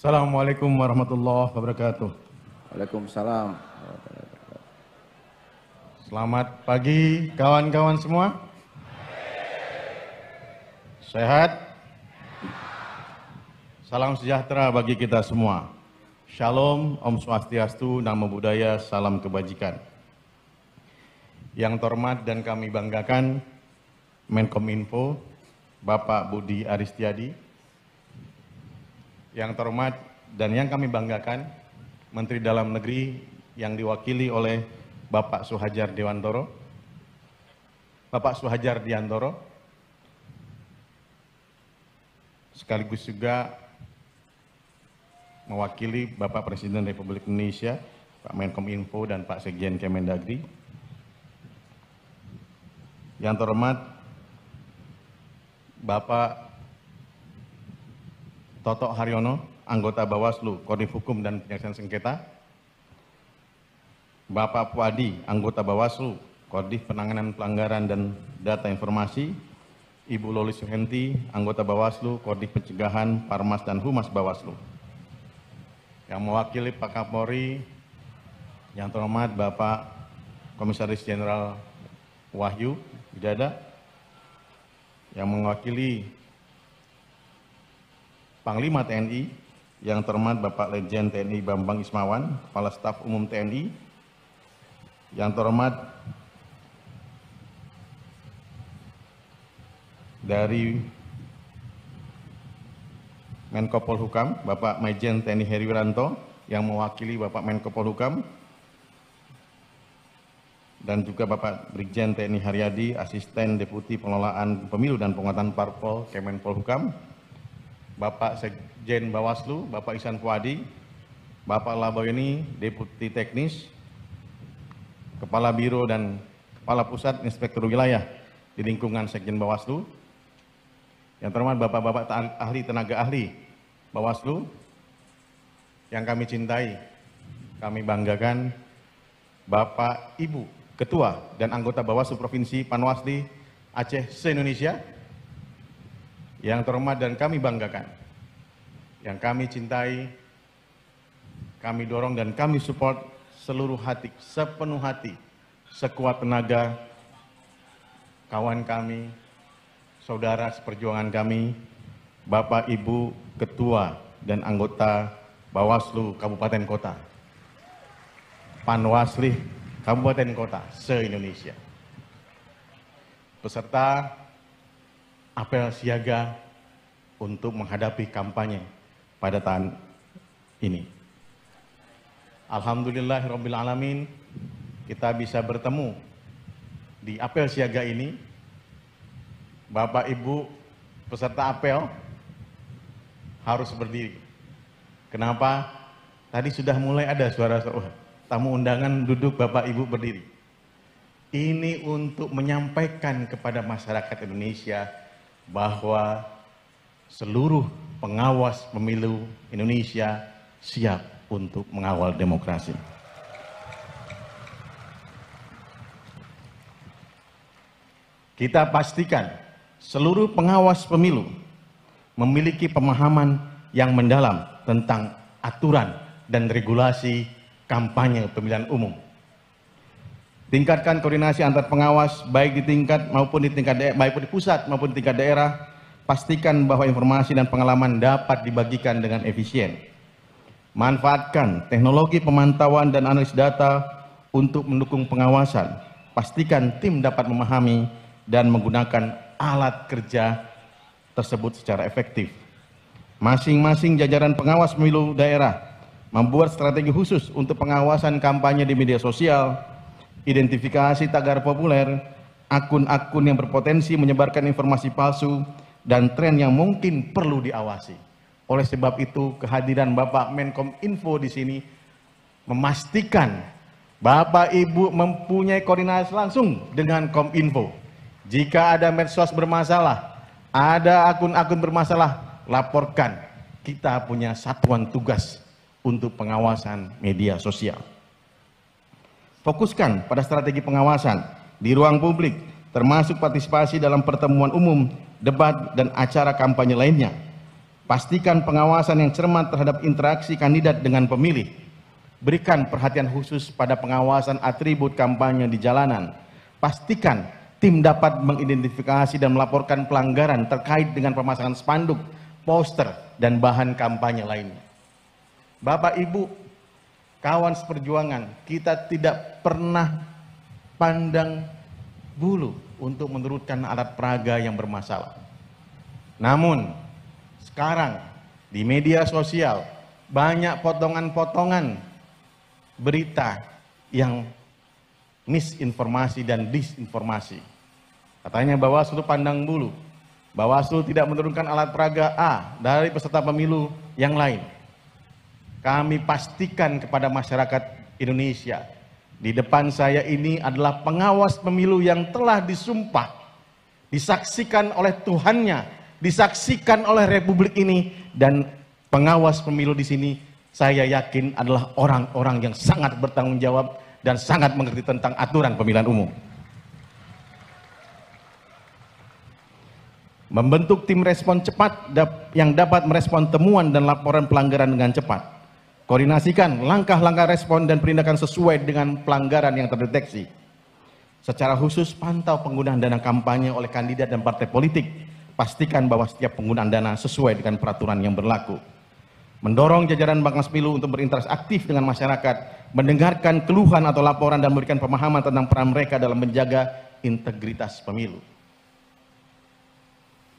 Assalamualaikum warahmatullahi wabarakatuh. Waalaikumsalam. Selamat pagi kawan-kawan semua. Sehat? Salam sejahtera bagi kita semua. Shalom, Om Swastiastu, Namo Buddhaya, Salam Kebajikan. Yang terhormat dan kami banggakan Menkominfo, Bapak Budi Aristiadi, yang terhormat dan yang kami banggakan, Menteri Dalam Negeri yang diwakili oleh Bapak Suhajar Dewantoro, Bapak Suhajar Diantoro, sekaligus juga mewakili Bapak Presiden Republik Indonesia, Pak Menkom Info dan Pak Sekjen Kemendagri. Yang terhormat Bapak Toto Haryono, anggota Bawaslu, Kodif Hukum dan Penyelesaian Sengketa. Bapak Puadi, anggota Bawaslu, Kodif Penanganan Pelanggaran dan Data Informasi. Ibu Loli Suhenti, anggota Bawaslu, Kodif Pencegahan, Parmas dan Humas Bawaslu. Yang mewakili Pak Kapolri, yang terhormat Bapak Komisaris Jenderal Wahyu Widada, yang mewakili Panglima TNI, yang terhormat Bapak Legend TNI Bambang Ismawan, Kepala Staf Umum TNI, yang terhormat dari Menko Polhukam, Bapak Majen TNI Heri Wiranto yang mewakili Bapak Menko Polhukam dan juga Bapak Brigjen TNI Haryadi, Asisten Deputi Pengelolaan Pemilu dan Penguatan Parpol Kemenpolhukam. Bapak Sekjen Bawaslu, Bapak Isan Fuadi, Bapak Laboyeni, Deputi Teknis, Kepala Biro dan Kepala Pusat Inspektur Wilayah di lingkungan Sekjen Bawaslu, yang terhormat Bapak-Bapak ahli tenaga ahli Bawaslu, yang kami cintai, kami banggakan, Bapak, Ibu, Ketua dan anggota Bawaslu Provinsi Panwasli Aceh se-Indonesia, yang terhormat dan kami banggakan, yang kami cintai, kami dorong dan kami support seluruh hati, sepenuh hati, sekuat tenaga, kawan kami, saudara seperjuangan kami, Bapak Ibu Ketua dan anggota Bawaslu Kabupaten Kota, Panwasli Kabupaten Kota se-Indonesia. Peserta apel siaga untuk menghadapi kampanye pada tahun ini. Alhamdulillah, Rabbil alamin kita bisa bertemu di apel siaga ini. Bapak Ibu peserta apel harus berdiri. Kenapa? Tadi sudah mulai ada suara oh, tamu undangan duduk Bapak Ibu berdiri. Ini untuk menyampaikan kepada masyarakat Indonesia bahwa seluruh pengawas pemilu Indonesia siap untuk mengawal demokrasi. Kita pastikan seluruh pengawas pemilu memiliki pemahaman yang mendalam tentang aturan dan regulasi kampanye pemilihan umum Tingkatkan koordinasi antar pengawas baik di tingkat maupun di tingkat daerah, baik di pusat maupun di tingkat daerah. Pastikan bahwa informasi dan pengalaman dapat dibagikan dengan efisien. Manfaatkan teknologi pemantauan dan analis data untuk mendukung pengawasan. Pastikan tim dapat memahami dan menggunakan alat kerja tersebut secara efektif. Masing-masing jajaran pengawas pemilu daerah membuat strategi khusus untuk pengawasan kampanye di media sosial, identifikasi tagar populer, akun-akun yang berpotensi menyebarkan informasi palsu, dan tren yang mungkin perlu diawasi. Oleh sebab itu, kehadiran Bapak Menkom Info di sini memastikan Bapak Ibu mempunyai koordinasi langsung dengan Kominfo. Jika ada medsos bermasalah, ada akun-akun bermasalah, laporkan. Kita punya satuan tugas untuk pengawasan media sosial. Fokuskan pada strategi pengawasan di ruang publik, termasuk partisipasi dalam pertemuan umum, debat, dan acara kampanye lainnya. Pastikan pengawasan yang cermat terhadap interaksi kandidat dengan pemilih. Berikan perhatian khusus pada pengawasan atribut kampanye di jalanan. Pastikan tim dapat mengidentifikasi dan melaporkan pelanggaran terkait dengan pemasangan spanduk, poster, dan bahan kampanye lainnya. Bapak Ibu kawan seperjuangan, kita tidak pernah pandang bulu untuk menurutkan alat peraga yang bermasalah. Namun, sekarang di media sosial banyak potongan-potongan berita yang misinformasi dan disinformasi. Katanya Bawaslu pandang bulu. Bawaslu tidak menurunkan alat peraga A dari peserta pemilu yang lain kami pastikan kepada masyarakat Indonesia, di depan saya ini adalah pengawas pemilu yang telah disumpah, disaksikan oleh Tuhannya, disaksikan oleh Republik ini, dan pengawas pemilu di sini saya yakin adalah orang-orang yang sangat bertanggung jawab dan sangat mengerti tentang aturan pemilihan umum. Membentuk tim respon cepat yang dapat merespon temuan dan laporan pelanggaran dengan cepat. Koordinasikan langkah-langkah respon dan perindakan sesuai dengan pelanggaran yang terdeteksi. Secara khusus pantau penggunaan dana kampanye oleh kandidat dan partai politik. Pastikan bahwa setiap penggunaan dana sesuai dengan peraturan yang berlaku. Mendorong jajaran Bank Pilu untuk berinteraksi aktif dengan masyarakat, mendengarkan keluhan atau laporan dan memberikan pemahaman tentang peran mereka dalam menjaga integritas pemilu.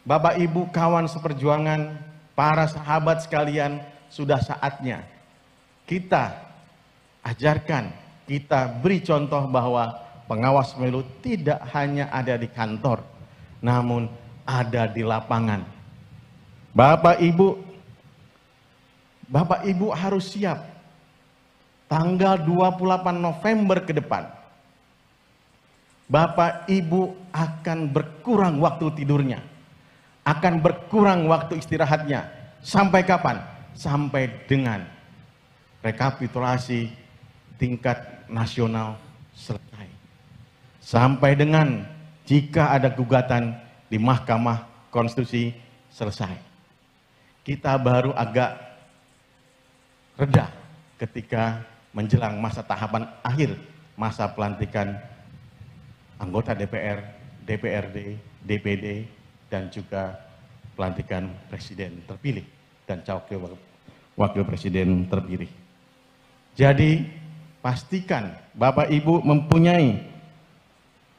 Bapak, Ibu, kawan seperjuangan, para sahabat sekalian, sudah saatnya kita ajarkan, kita beri contoh bahwa pengawas pemilu tidak hanya ada di kantor, namun ada di lapangan. Bapak Ibu, Bapak Ibu harus siap tanggal 28 November ke depan. Bapak Ibu akan berkurang waktu tidurnya. Akan berkurang waktu istirahatnya. Sampai kapan? Sampai dengan rekapitulasi tingkat nasional selesai. Sampai dengan jika ada gugatan di Mahkamah Konstitusi selesai. Kita baru agak reda ketika menjelang masa tahapan akhir masa pelantikan anggota DPR, DPRD, DPD, dan juga pelantikan presiden terpilih dan cawakil wakil presiden terpilih. Jadi pastikan Bapak Ibu mempunyai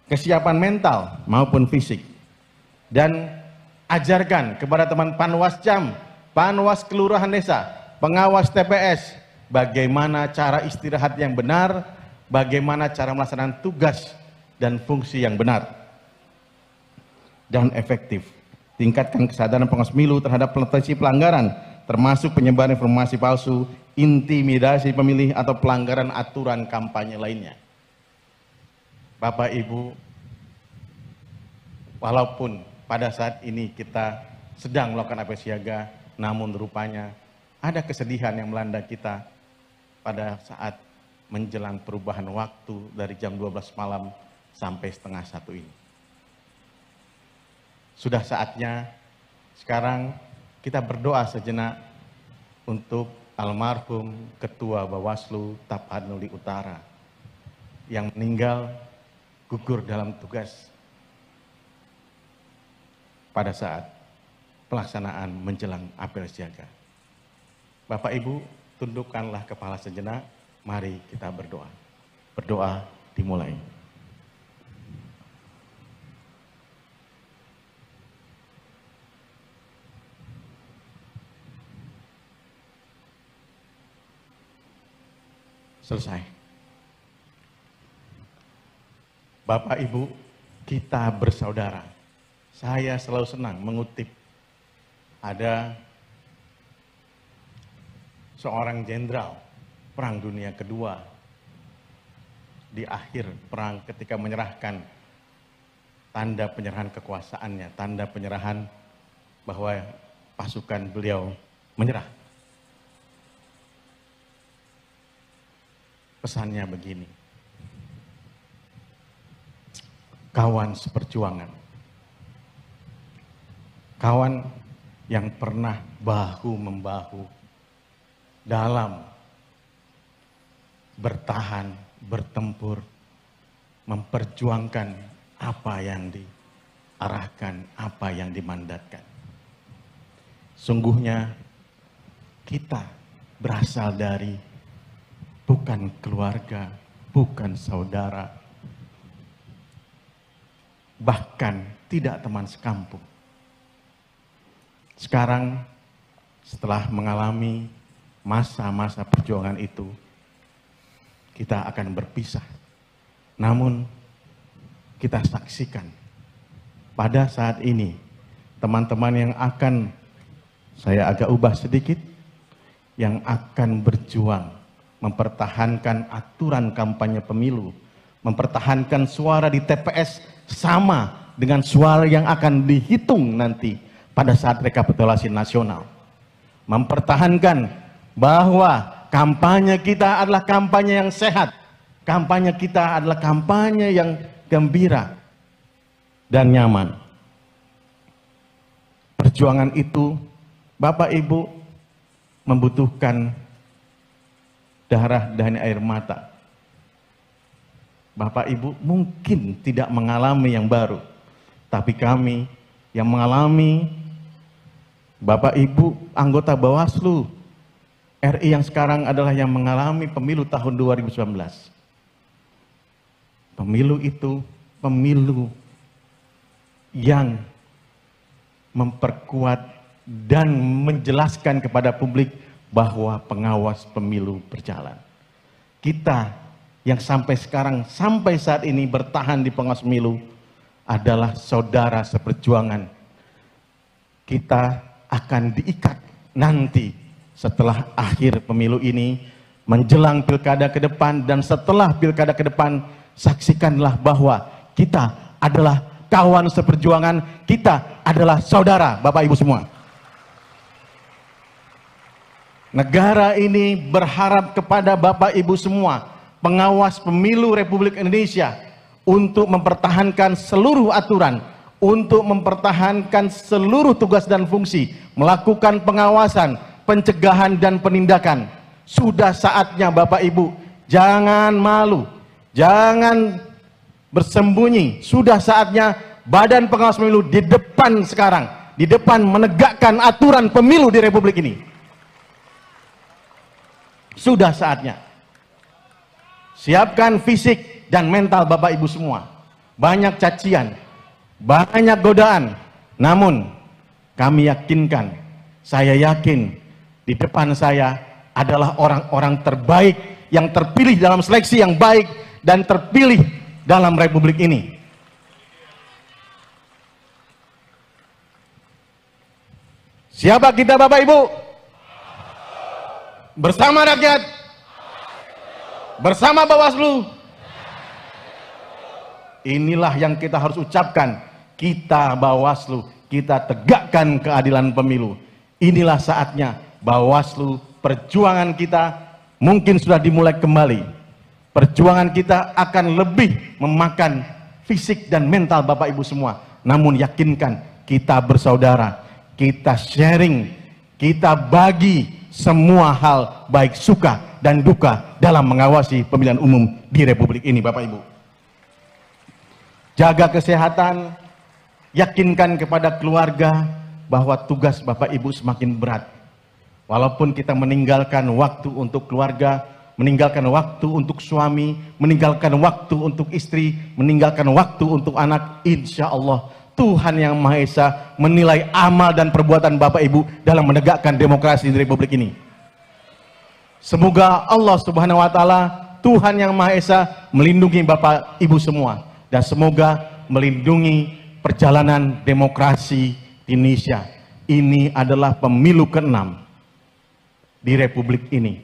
kesiapan mental maupun fisik. Dan ajarkan kepada teman panwas jam, panwas kelurahan desa, pengawas TPS, bagaimana cara istirahat yang benar, bagaimana cara melaksanakan tugas dan fungsi yang benar. Dan efektif. Tingkatkan kesadaran pengawas milu terhadap potensi pelanggaran termasuk penyebaran informasi palsu, intimidasi pemilih, atau pelanggaran aturan kampanye lainnya. Bapak Ibu, walaupun pada saat ini kita sedang melakukan apel siaga, namun rupanya ada kesedihan yang melanda kita pada saat menjelang perubahan waktu dari jam 12 malam sampai setengah satu ini. Sudah saatnya sekarang kita berdoa sejenak untuk almarhum Ketua Bawaslu Tapanuli Utara yang meninggal gugur dalam tugas pada saat pelaksanaan menjelang apel siaga. Bapak Ibu, tundukkanlah kepala sejenak, mari kita berdoa. Berdoa dimulai. Selesai. Bapak Ibu, kita bersaudara. Saya selalu senang mengutip ada seorang jenderal perang dunia kedua di akhir perang ketika menyerahkan tanda penyerahan kekuasaannya, tanda penyerahan bahwa pasukan beliau menyerah. pesannya begini. Kawan seperjuangan. Kawan yang pernah bahu-membahu dalam bertahan, bertempur, memperjuangkan apa yang diarahkan, apa yang dimandatkan. Sungguhnya kita berasal dari bukan keluarga, bukan saudara, bahkan tidak teman sekampung. Sekarang setelah mengalami masa-masa perjuangan itu, kita akan berpisah. Namun kita saksikan pada saat ini teman-teman yang akan saya agak ubah sedikit yang akan berjuang mempertahankan aturan kampanye pemilu, mempertahankan suara di TPS sama dengan suara yang akan dihitung nanti pada saat rekapitulasi nasional. Mempertahankan bahwa kampanye kita adalah kampanye yang sehat, kampanye kita adalah kampanye yang gembira dan nyaman. Perjuangan itu, Bapak Ibu, membutuhkan darah dan air mata. Bapak Ibu mungkin tidak mengalami yang baru, tapi kami yang mengalami Bapak Ibu anggota Bawaslu RI yang sekarang adalah yang mengalami pemilu tahun 2019. Pemilu itu pemilu yang memperkuat dan menjelaskan kepada publik bahwa pengawas pemilu berjalan. Kita yang sampai sekarang, sampai saat ini bertahan di pengawas pemilu adalah saudara seperjuangan. Kita akan diikat nanti setelah akhir pemilu ini, menjelang pilkada ke depan, dan setelah pilkada ke depan, saksikanlah bahwa kita adalah kawan seperjuangan, kita adalah saudara, Bapak Ibu semua. Negara ini berharap kepada Bapak Ibu semua, pengawas pemilu Republik Indonesia, untuk mempertahankan seluruh aturan, untuk mempertahankan seluruh tugas dan fungsi, melakukan pengawasan, pencegahan, dan penindakan. Sudah saatnya Bapak Ibu, jangan malu, jangan bersembunyi. Sudah saatnya Badan Pengawas Pemilu di depan sekarang, di depan menegakkan aturan pemilu di Republik ini. Sudah saatnya. Siapkan fisik dan mental Bapak Ibu semua. Banyak cacian, banyak godaan. Namun, kami yakinkan, saya yakin di depan saya adalah orang-orang terbaik yang terpilih dalam seleksi yang baik dan terpilih dalam republik ini. Siapa kita Bapak Ibu? bersama rakyat, bersama Bawaslu. Inilah yang kita harus ucapkan. Kita Bawaslu, kita tegakkan keadilan pemilu. Inilah saatnya Bawaslu perjuangan kita mungkin sudah dimulai kembali. Perjuangan kita akan lebih memakan fisik dan mental Bapak Ibu semua. Namun yakinkan kita bersaudara, kita sharing, kita bagi semua hal baik suka dan duka dalam mengawasi pemilihan umum di Republik ini Bapak Ibu. Jaga kesehatan, yakinkan kepada keluarga bahwa tugas Bapak Ibu semakin berat. Walaupun kita meninggalkan waktu untuk keluarga, meninggalkan waktu untuk suami, meninggalkan waktu untuk istri, meninggalkan waktu untuk anak, insya Allah Tuhan Yang Maha Esa menilai amal dan perbuatan Bapak Ibu dalam menegakkan demokrasi di Republik ini. Semoga Allah Subhanahu wa taala, Tuhan Yang Maha Esa melindungi Bapak Ibu semua dan semoga melindungi perjalanan demokrasi di Indonesia. Ini adalah pemilu ke-6 di republik ini.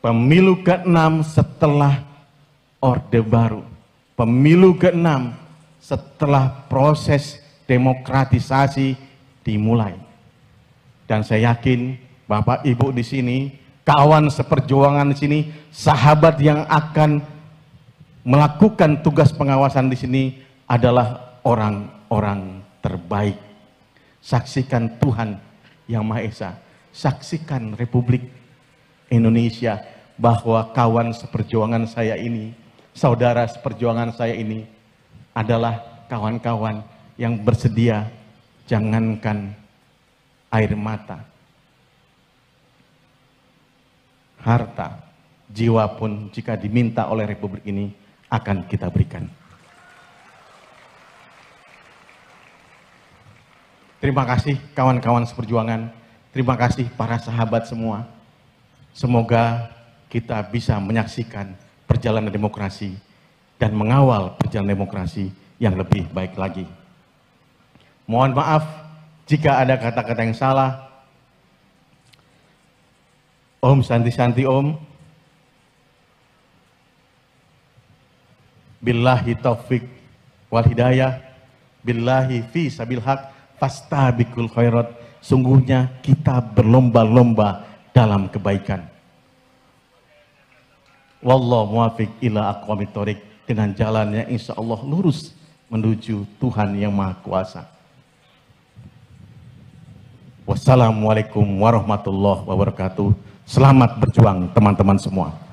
Pemilu ke-6 setelah Orde Baru. Pemilu ke-6 setelah proses demokratisasi dimulai. Dan saya yakin Bapak Ibu di sini, kawan seperjuangan di sini, sahabat yang akan melakukan tugas pengawasan di sini adalah orang-orang terbaik. Saksikan Tuhan Yang Maha Esa, saksikan Republik Indonesia bahwa kawan seperjuangan saya ini, saudara seperjuangan saya ini adalah kawan-kawan yang bersedia jangankan air mata, harta, jiwa pun jika diminta oleh republik ini akan kita berikan. Terima kasih kawan-kawan seperjuangan, terima kasih para sahabat semua. Semoga kita bisa menyaksikan perjalanan demokrasi dan mengawal perjalanan demokrasi yang lebih baik lagi. Mohon maaf jika ada kata-kata yang salah. Om Santi Santi Om. Billahi taufik wal hidayah. Billahi fi sabil haq. bikul khairat. Sungguhnya kita berlomba-lomba dalam kebaikan. Wallahu muafiq ila aqwamit thoriq dengan jalannya insya Allah lurus menuju Tuhan yang Maha Kuasa. Wassalamualaikum warahmatullahi wabarakatuh. Selamat berjuang teman-teman semua.